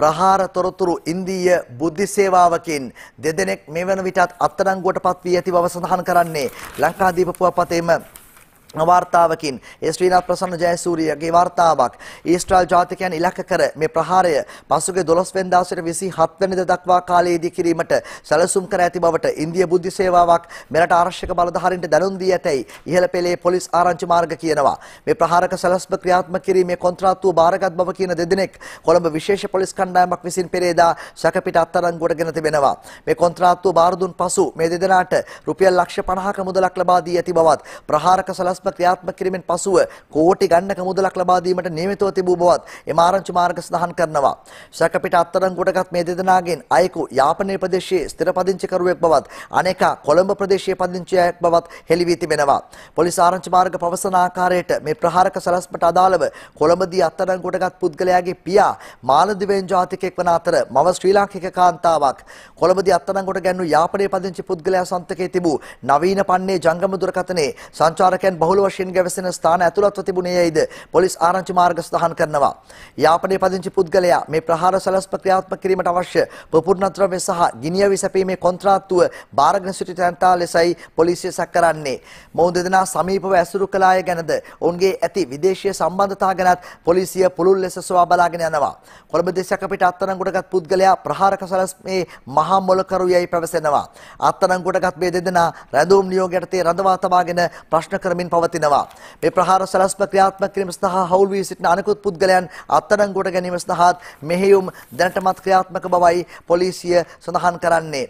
ප්‍රහාර තොරතුරු ඉන්දීය බුද්ධි සේවාවකින් දෙදෙනෙක් මේ වන විටත් අත්අඩංගුවට පත් වී ඇති බව සඳහන් කරන්නේ ලංකාදීප පුවපතේම වාර්තාවකින් ඒ ශ්‍රීනාත් ප්‍රසන්න ජයසූරියගේ වාර්තාවක් ඊශ්‍රායල් ජාතිකයන් ඉලක්ක කර මේ ප්‍රහාරය පසුගිය 12 වෙනිදා සිට 27 වෙනිදා දක්වා කාලයේදී කිරීමට සැලසුම් කර ඇති බවට ඉන්දිය බුද්ධි සේවාවක් මෙරට ආරක්ෂක බලධාරීන්ට දැනුම් දී ඇතැයි ඉහළ පෙළේ පොලිස් ආරංචි මාර්ග කියනවා මේ ප්‍රහාරක සැලස්ම ක්‍රියාත්මක කිරීමේ කොන්ත්‍රාත්තුව බාරගත් බව කියන දෙදෙනෙක් කොළඹ විශේෂ පොලිස් කණ්ඩායමක් විසින් පෙරේදා සැකපිට අත්අඩංගුවට ගෙන තිබෙනවා මේ කොන්ත්‍රාත්තුව බාර දුන් පසු මේ දෙදෙනාට රුපියල් ලක්ෂ 50ක මුදලක් ලබා දී ඇති බවත් ප්‍රහාරක සැලස්ම ප්‍රශ්න ක්‍රියාත්මක කිරීමෙන් පසුව කෝටි ගණනක මුදලක් ලබා දීමට නියමිතව තිබූ බවත් එම ආරංචි මාර්ග සඳහන් කරනවා. සැකපිට අත්අඩංගුවටගත් මේ දෙදෙනාගෙන් අයෙකු යාපනයේ ප්‍රදේශයේ ස්ථිර පදිංචිකරුවෙක් බවත් අනෙකා කොළඹ ප්‍රදේශයේ පදිංචියෙක් බවත් හෙළි වී තිබෙනවා. පොලිස් ආරංචි මාර්ග පවසන ආකාරයට මේ ප්‍රහාරක සලස්මට අදාළව කොළඹදී අත්අඩංගුවටගත් පුද්ගලයාගේ පියා මාලදිවයින් ජාතිකයෙක් වන අතර මව ශ්‍රී ලාංකික කාන්තාවක් කොළඹදී අත්අඩංගුවට ගැන්වූ යාපනයේ පදිංචි පුද්ගලයා සන්තකයේ තිබූ නවීන පන්නේ ජංගම දුරකථනයේ සංචාරකයන් බහුල බහුල වශයෙන් ගැවසෙන ස්ථාන ඇතුළත්ව තිබුණේ යයිද පොලිස් ආරංචි මාර්ග සඳහන් කරනවා. යාපනයේ පදිංචි පුද්ගලයා මේ ප්‍රහාර සලස්ප ක්‍රියාත්මක කිරීමට අවශ්‍ය පුපුර්ණත්‍රව්‍ය සහ ගිනියවි සැපීමේ කොන්ත්‍රාත්තුව බාරගෙන සිටි තැන්තා ලෙසයි පොලිසිය සැක කරන්නේ. මොවුන් දෙදෙනා සමීපව ඇසුරු කළ අය ගැනද ඔවුන්ගේ ඇති විදේශීය සම්බන්ධතා ගැනත් පොලිසිය පුළුල් ලෙස සොයා බලාගෙන යනවා. කොළඹ දෙසක පිට අත්අඩංගුවටගත් පුද්ගලයා ප්‍රහාරක සලස්මේ මහා මොලකරු යයි පැවසෙනවා. අත්අඩංගුවටගත් මේ දෙදෙනා රැඳවුම් නියෝගයට තේ රඳවා තබාගෙන ප්‍රශ්න කරමින් පවතිනවා. මේ ප්‍රහාර සලස්ම ක්‍රියාත්මක කිරීම සඳහා හවුල් වී සිටින අනෙකුත් පුද්ගලයන් අත්අඩංගුවට ගැනීම සඳහාත් මෙහෙයුම් දැනටමත් ක්‍රියාත්මක බවයි පොලිසිය සඳහන් කරන්නේ.